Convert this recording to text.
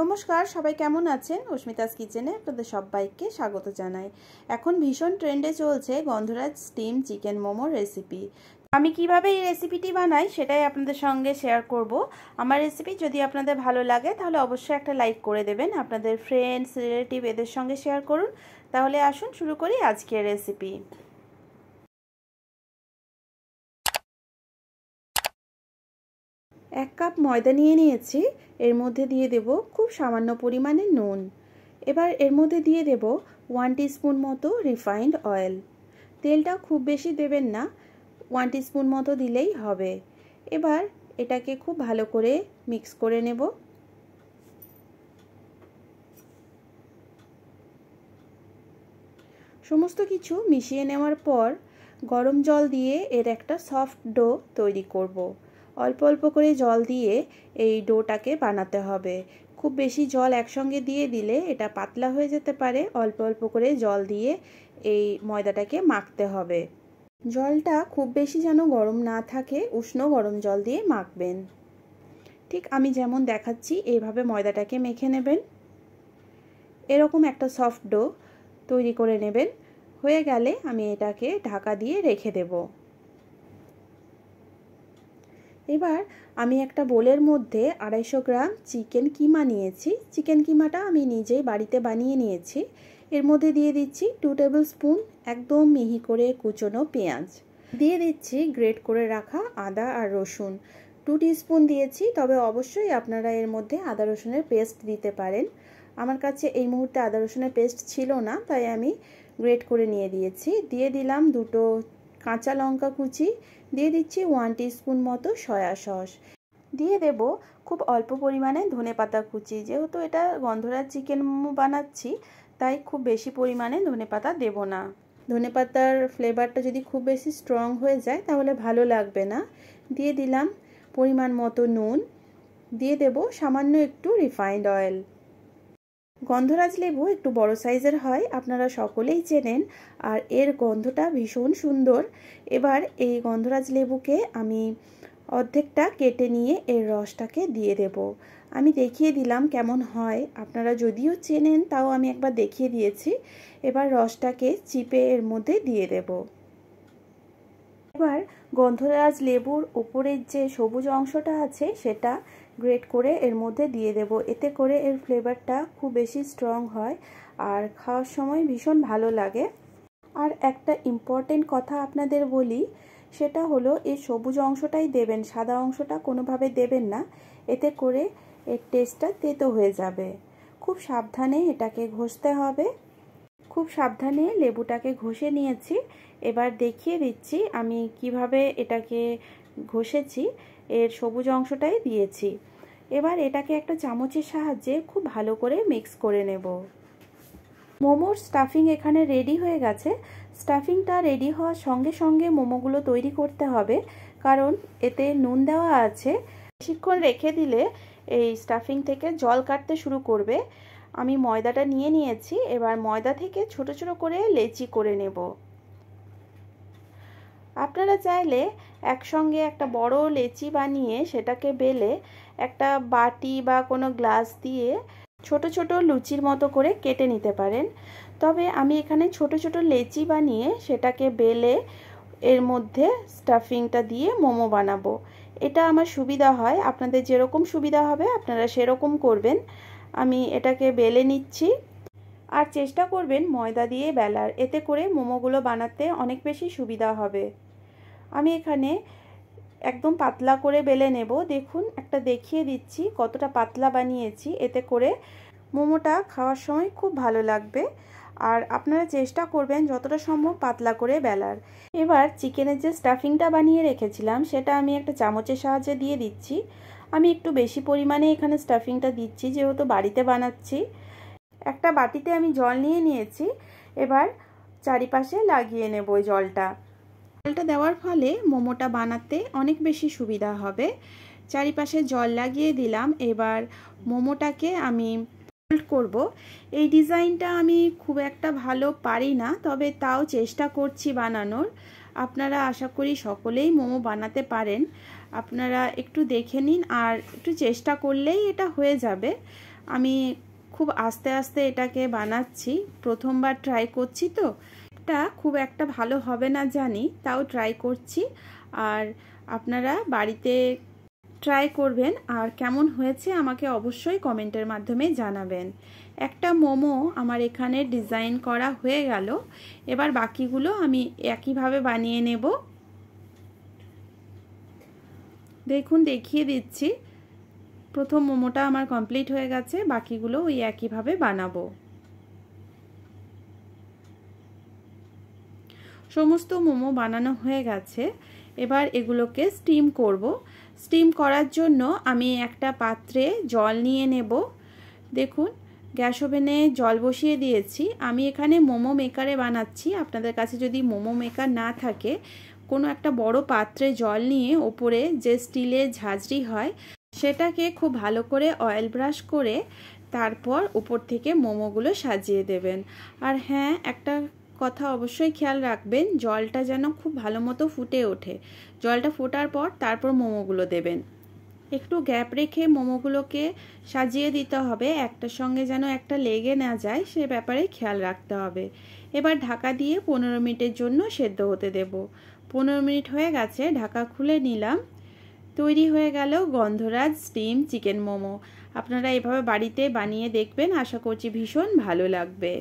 নমস্কার সবাই কেমন আছেন অস্মিতাস কিচেনে আপনাদের সবাইকে স্বাগত জানাই এখন ভীষণ ট্রেন্ডে চলছে গন্ধরাজ স্টিম চিকেন মোমোর রেসিপি আমি কিভাবে এই রেসিপিটি বানাই সেটাই আপনাদের সঙ্গে শেয়ার করব আমার রেসিপি যদি আপনাদের ভালো লাগে তাহলে অবশ্যই একটা লাইক করে দেবেন আপনাদের ফ্রেন্ডস রিলেটিভ এদের সঙ্গে শেয়ার করুন তাহলে আসুন শুরু করি আজকের রেসিপি এক কাপ ময়দা নিয়ে নিয়েছি এর মধ্যে দিয়ে দেব খুব সামান্য পরিমাণে নুন এবার এর মধ্যে দিয়ে দেব ওয়ান স্পুন মতো রিফাইন্ড অয়েল তেলটা খুব বেশি দেবেন না ওয়ান স্পুন মতো দিলেই হবে এবার এটাকে খুব ভালো করে মিক্স করে নেব সমস্ত কিছু মিশিয়ে নেওয়ার পর গরম জল দিয়ে এর একটা সফট ডো তৈরি করব অল্প অল্প করে জল দিয়ে এই ডোটাকে বানাতে হবে খুব বেশি জল একসঙ্গে দিয়ে দিলে এটা পাতলা হয়ে যেতে পারে অল্প অল্প করে জল দিয়ে এই ময়দাটাকে মাখতে হবে জলটা খুব বেশি যেন গরম না থাকে উষ্ণ গরম জল দিয়ে মাখবেন ঠিক আমি যেমন দেখাচ্ছি এইভাবে ময়দাটাকে মেখে নেবেন এরকম একটা সফট ডো তৈরি করে নেবেন হয়ে গেলে আমি এটাকে ঢাকা দিয়ে রেখে দেবো এবার আমি একটা বোলের মধ্যে আড়াইশো গ্রাম চিকেন কিমা নিয়েছি চিকেন কিমাটা আমি নিজেই বাড়িতে বানিয়ে নিয়েছি এর মধ্যে দিয়ে দিচ্ছি টু টেবিল স্পুন একদম মিহি করে কুচনো পেঁয়াজ দিয়ে দিচ্ছি গ্রেট করে রাখা আদা আর রসুন টু স্পুন দিয়েছি তবে অবশ্যই আপনারা এর মধ্যে আদা রসুনের পেস্ট দিতে পারেন আমার কাছে এই মুহূর্তে আদা রসুনের পেস্ট ছিল না তাই আমি গ্রেট করে নিয়ে দিয়েছি দিয়ে দিলাম দুটো কাঁচা লঙ্কা কুচি দিয়ে দিচ্ছি ওয়ান স্পুন মতো সয়া সস দিয়ে দেব খুব অল্প পরিমাণে ধনে পাতা কুচি যেহেতু এটা গন্ধরাজ চিকেন মোমো বানাচ্ছি তাই খুব বেশি পরিমাণে ধনে পাতা দেবো না ধনে পাতার ফ্লেভারটা যদি খুব বেশি স্ট্রং হয়ে যায় তাহলে ভালো লাগবে না দিয়ে দিলাম পরিমাণ মতো নুন দিয়ে দেব সামান্য একটু রিফাইন্ড অয়েল গন্ধরাজ লেবু একটু বড় সাইজের হয় আপনারা সকলেই চেনেন আর এর গন্ধটা ভীষণ সুন্দর এবার এই গন্ধরাজ লেবুকে আমি অর্ধেকটা কেটে নিয়ে এর রসটাকে দিয়ে দেব আমি দেখিয়ে দিলাম কেমন হয় আপনারা যদিও চেনেন তাও আমি একবার দেখিয়ে দিয়েছি এবার রসটাকে চিপে এর মধ্যে দিয়ে দেবো এবার গন্ধরাজ লেবুর উপরের যে সবুজ অংশটা আছে সেটা গ্রেট করে এর মধ্যে দিয়ে দেব এতে করে এর ফ্লেভারটা খুব বেশি স্ট্রং হয় আর খাওয়ার সময় ভীষণ ভালো লাগে আর একটা ইম্পর্টেন্ট কথা আপনাদের বলি সেটা হলো এই সবুজ অংশটাই দেবেন সাদা অংশটা কোনোভাবে দেবেন না এতে করে এর টেস্টটা তেতো হয়ে যাবে খুব সাবধানে এটাকে ঘষতে হবে খুব সাবধানে লেবুটাকে ঘষে নিয়েছি এবার দেখিয়ে দিচ্ছি আমি কিভাবে এটাকে ঘষেছি এর সবুজ অংশটাই দিয়েছি এবার এটাকে একটা চামচের সাহায্যে খুব ভালো করে মিক্স করে নেব মোমোর স্টাফিং এখানে রেডি হয়ে গেছে স্টাফিংটা রেডি হওয়ার সঙ্গে সঙ্গে মোমোগুলো তৈরি করতে হবে কারণ এতে নুন দেওয়া আছে বেশিক্ষণ রেখে দিলে এই স্টাফিং থেকে জল কাটতে শুরু করবে আমি ময়দাটা নিয়ে নিয়েছি এবার ময়দা থেকে ছোট ছোট করে লেচি করে নেব আপনারা চাইলে একসঙ্গে একটা বড় লেচি বানিয়ে সেটাকে বেলে একটা বাটি বা কোনো গ্লাস দিয়ে ছোট ছোট লুচির মতো করে কেটে নিতে পারেন তবে আমি এখানে ছোট ছোট লেচি বানিয়ে সেটাকে বেলে এর মধ্যে স্টাফিংটা দিয়ে মোমো বানাবো এটা আমার সুবিধা হয় আপনাদের যেরকম সুবিধা হবে আপনারা সেরকম করবেন আমি এটাকে বেলে নিচ্ছি আর চেষ্টা করবেন ময়দা দিয়ে বেলার এতে করে মোমোগুলো বানাতে অনেক বেশি সুবিধা হবে আমি এখানে একদম পাতলা করে বেলে নেব দেখুন একটা দেখিয়ে দিচ্ছি কতটা পাতলা বানিয়েছি এতে করে মোমোটা খাওয়ার সময় খুব ভালো লাগবে আর আপনারা চেষ্টা করবেন যতটা সম্ভব পাতলা করে বেলার এবার চিকেনের যে স্টাফিংটা বানিয়ে রেখেছিলাম সেটা আমি একটা চামচের সাহায্যে দিয়ে দিচ্ছি আমি একটু বেশি পরিমাণে এখানে স্টাফিংটা দিচ্ছি যেহেতু বাড়িতে বানাচ্ছি একটা বাটিতে আমি জল নিয়ে নিয়েছি এবার চারিপাশে লাগিয়ে নেব জলটা জলটা দেওয়ার ফলে মোমোটা বানাতে অনেক বেশি সুবিধা হবে চারিপাশে জল লাগিয়ে দিলাম এবার মোমোটাকে আমি ফোল্ড করব এই ডিজাইনটা আমি খুব একটা ভালো পারি না তবে তাও চেষ্টা করছি বানানোর আপনারা আশা করি সকলেই মোমো বানাতে পারেন আপনারা একটু দেখে নিন আর একটু চেষ্টা করলেই এটা হয়ে যাবে আমি খুব আস্তে আস্তে এটাকে বানাচ্ছি প্রথমবার ট্রাই করছি তো এটা খুব একটা ভালো হবে না জানি তাও ট্রাই করছি আর আপনারা বাড়িতে ট্রাই করবেন আর কেমন হয়েছে আমাকে অবশ্যই কমেন্টের মাধ্যমে জানাবেন একটা মোমো আমার এখানে ডিজাইন করা হয়ে গেল এবার বাকিগুলো আমি একইভাবে বানিয়ে নেব দেখুন দেখিয়ে দিচ্ছি প্রথম মোমোটা আমার কমপ্লিট হয়ে গেছে বাকিগুলো ওই একইভাবে বানাবো সমস্ত মোমো বানানো হয়ে গেছে এবার এগুলোকে স্টিম করব স্টিম করার জন্য আমি একটা পাত্রে জল নিয়ে নেব দেখুন গ্যাস ওভেনে জল বসিয়ে দিয়েছি আমি এখানে মোমো মেকারে বানাচ্ছি আপনাদের কাছে যদি মোমো মেকার না থাকে কোনো একটা বড় পাত্রে জল নিয়ে ওপরে যে স্টিলের ঝাঁঝরি হয় সেটাকে খুব ভালো করে অয়েল ব্রাশ করে তারপর উপর থেকে মোমোগুলো সাজিয়ে দেবেন আর হ্যাঁ একটা কথা অবশ্যই খেয়াল রাখবেন জলটা যেন খুব ভালো মতো ফুটে ওঠে জলটা ফোটার পর তারপর মোমোগুলো দেবেন একটু গ্যাপ রেখে মোমোগুলোকে সাজিয়ে দিতে হবে একটার সঙ্গে যেন একটা লেগে না যায় সে ব্যাপারে খেয়াল রাখতে হবে এবার ঢাকা দিয়ে পনেরো মিনিটের জন্য সেদ্ধ হতে দেব পনেরো মিনিট হয়ে গেছে ঢাকা খুলে নিলাম তৈরি হয়ে গেল গন্ধরাজ স্টিম চিকেন মোমো আপনারা এভাবে বাড়িতে বানিয়ে দেখবেন আশা করছি ভীষণ ভালো লাগবে